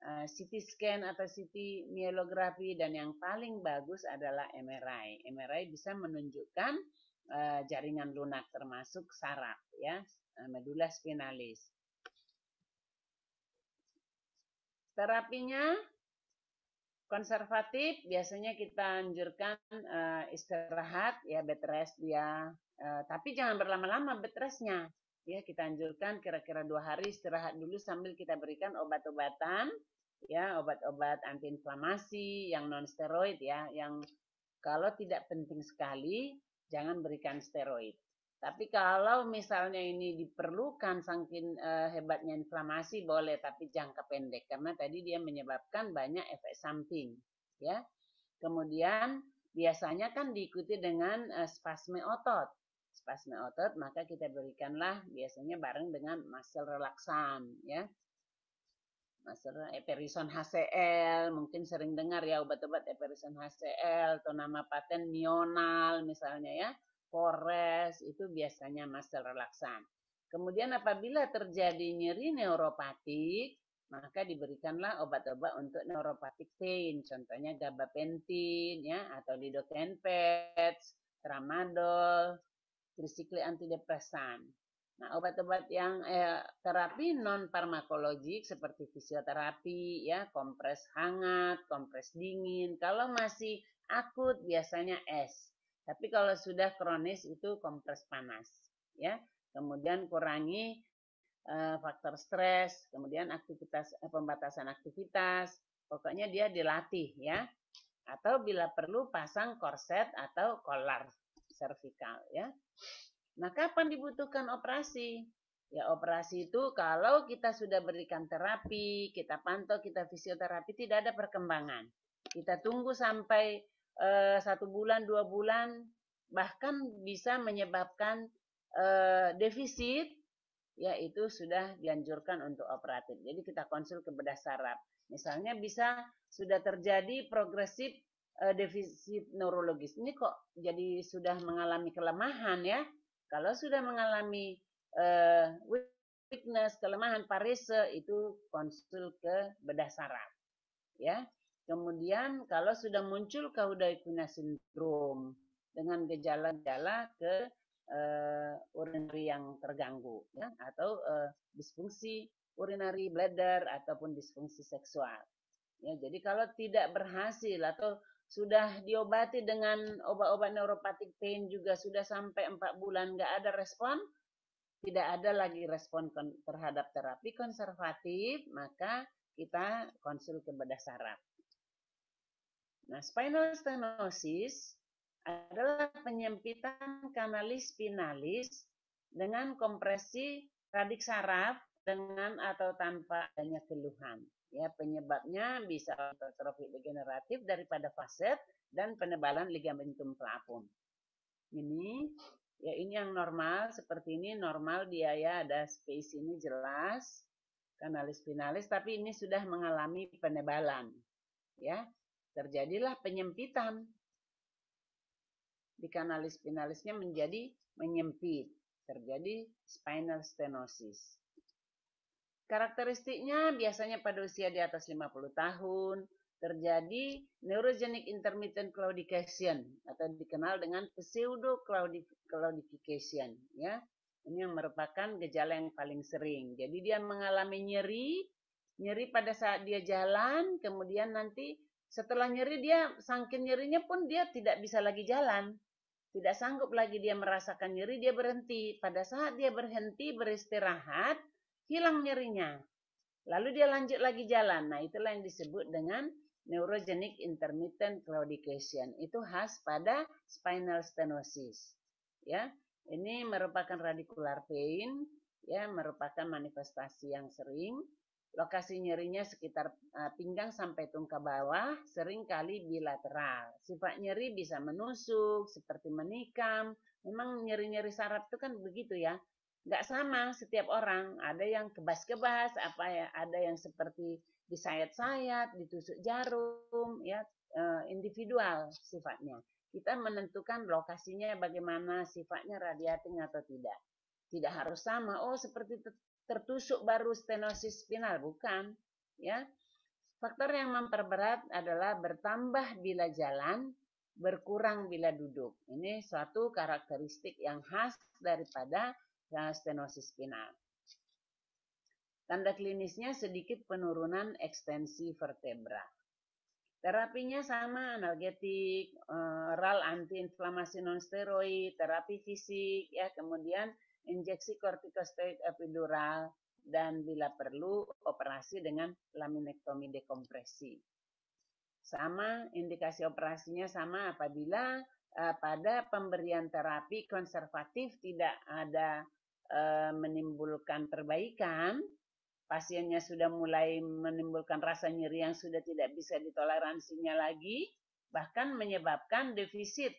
Eh, CT scan atau CT mielografi dan yang paling bagus adalah MRI. MRI bisa menunjukkan eh, jaringan lunak termasuk saraf ya, eh, medula spinalis. Terapinya konservatif biasanya kita anjurkan istirahat ya bed rest dia, ya, tapi jangan berlama-lama bed restnya ya kita anjurkan kira-kira dua hari istirahat dulu sambil kita berikan obat-obatan ya obat-obat antiinflamasi yang non steroid ya yang kalau tidak penting sekali jangan berikan steroid tapi kalau misalnya ini diperlukan saking eh, hebatnya inflamasi boleh tapi jangka pendek karena tadi dia menyebabkan banyak efek samping ya kemudian biasanya kan diikuti dengan eh, spasme otot spasme otot, maka kita berikanlah biasanya bareng dengan muscle relaksan, ya. Muscle Eperison HCL, mungkin sering dengar ya obat-obat Eperison HCL atau nama paten Mional misalnya ya. Kores itu biasanya muscle relaksan. Kemudian apabila terjadi nyeri neuropatik, maka diberikanlah obat-obat untuk neuropatik pain, contohnya gabapentin ya atau lidocaine patch, tramadol, trisikli antidepresan. Nah, obat-obat yang eh, terapi non farmakologik seperti fisioterapi, ya, kompres hangat, kompres dingin. Kalau masih akut biasanya es. Tapi kalau sudah kronis itu kompres panas, ya. Kemudian kurangi eh, faktor stres, kemudian aktivitas eh, pembatasan aktivitas. Pokoknya dia dilatih, ya. Atau bila perlu pasang korset atau kolar cervical ya. Nah, kapan dibutuhkan operasi? Ya, operasi itu kalau kita sudah berikan terapi, kita pantau, kita fisioterapi, tidak ada perkembangan. Kita tunggu sampai eh, satu bulan, dua bulan, bahkan bisa menyebabkan eh, defisit, ya itu sudah dianjurkan untuk operatif. Jadi kita konsul ke bedah saraf. Misalnya bisa sudah terjadi progresif Eh, defisit neurologis ini kok jadi sudah mengalami kelemahan ya. Kalau sudah mengalami eh, weakness, kelemahan parese itu konsul ke bedah saraf. Ya. Kemudian kalau sudah muncul Kaudaikuna sindrom dengan gejala-gejala ke uh, urinary yang terganggu ya atau uh, disfungsi urinari bladder ataupun disfungsi seksual. Ya, jadi kalau tidak berhasil atau sudah diobati dengan obat-obat neuropatik pain juga sudah sampai empat bulan nggak ada respon, tidak ada lagi respon terhadap terapi konservatif, maka kita konsul ke bedah saraf. Nah, spinal stenosis adalah penyempitan kanalis spinalis dengan kompresi radik saraf dengan atau tanpa adanya keluhan. Ya, penyebabnya bisa hipertrofi degeneratif daripada faset dan penebalan ligamentum plafum. Ini ya ini yang normal seperti ini normal dia ya ada space ini jelas kanalis spinalis tapi ini sudah mengalami penebalan. Ya, terjadilah penyempitan di kanalis spinalisnya menjadi menyempit, terjadi spinal stenosis. Karakteristiknya biasanya pada usia di atas 50 tahun terjadi neurogenic intermittent claudication atau dikenal dengan pseudo claudification ya. Ini merupakan gejala yang paling sering. Jadi dia mengalami nyeri, nyeri pada saat dia jalan, kemudian nanti setelah nyeri dia sangkin nyerinya pun dia tidak bisa lagi jalan. Tidak sanggup lagi dia merasakan nyeri, dia berhenti. Pada saat dia berhenti beristirahat, hilang nyerinya. Lalu dia lanjut lagi jalan. Nah, itulah yang disebut dengan neurogenic intermittent claudication. Itu khas pada spinal stenosis. Ya, ini merupakan radikular pain, ya, merupakan manifestasi yang sering. Lokasi nyerinya sekitar eh, pinggang sampai tungka bawah, Sering kali bilateral. Sifat nyeri bisa menusuk, seperti menikam. Memang nyeri-nyeri saraf itu kan begitu ya, nggak sama setiap orang. Ada yang kebas-kebas, apa ya, ada yang seperti disayat-sayat, ditusuk jarum, ya eh, individual sifatnya. Kita menentukan lokasinya bagaimana sifatnya radiating atau tidak. Tidak harus sama, oh seperti tertusuk baru stenosis spinal, bukan. Ya, Faktor yang memperberat adalah bertambah bila jalan, berkurang bila duduk. Ini suatu karakteristik yang khas daripada dan stenosis spinal. Tanda klinisnya sedikit penurunan ekstensi vertebra. Terapinya sama, analgetik, eh, RAL antiinflamasi nonsteroid, terapi fisik, ya kemudian injeksi kortikosteroid epidural, dan bila perlu operasi dengan laminektomi dekompresi. Sama, indikasi operasinya sama apabila Eh, pada pemberian terapi konservatif tidak ada eh, menimbulkan perbaikan, pasiennya sudah mulai menimbulkan rasa nyeri yang sudah tidak bisa ditoleransinya lagi, bahkan menyebabkan defisit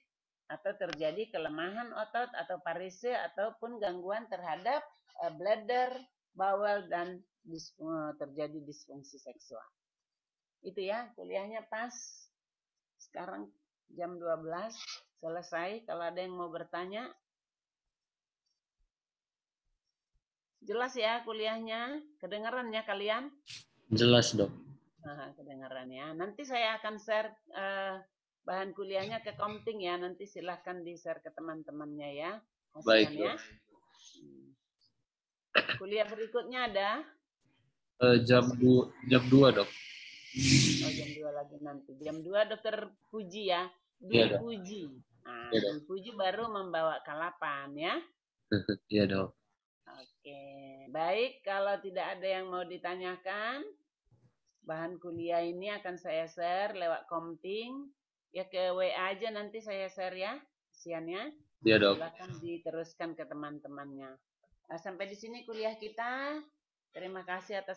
atau terjadi kelemahan otot atau parese ataupun gangguan terhadap eh, bladder, bowel dan terjadi disfungsi seksual. Itu ya kuliahnya pas sekarang jam 12. Selesai. Kalau ada yang mau bertanya. Jelas ya kuliahnya? Kedengaran ya kalian? Jelas dok. Nah, kedengaran ya. Nanti saya akan share uh, bahan kuliahnya ke Komting ya. Nanti silahkan di-share ke teman-temannya ya. Baik ya. dok. Hmm. Kuliah berikutnya ada? Uh, jam du jam dua dok. Oh, jam dua lagi nanti. Jam dua dokter Puji ya. Dwi ya, Puji. Nah, ya, Dwi baru membawa kalapan ya. <laughs> Iya dong. Oke, baik kalau tidak ada yang mau ditanyakan, bahan kuliah ini akan saya share lewat komting. Ya ke WA aja nanti saya share ya isiannya. Iya dok. Silahkan diteruskan ke teman-temannya. Nah, sampai di sini kuliah kita. Terima kasih atas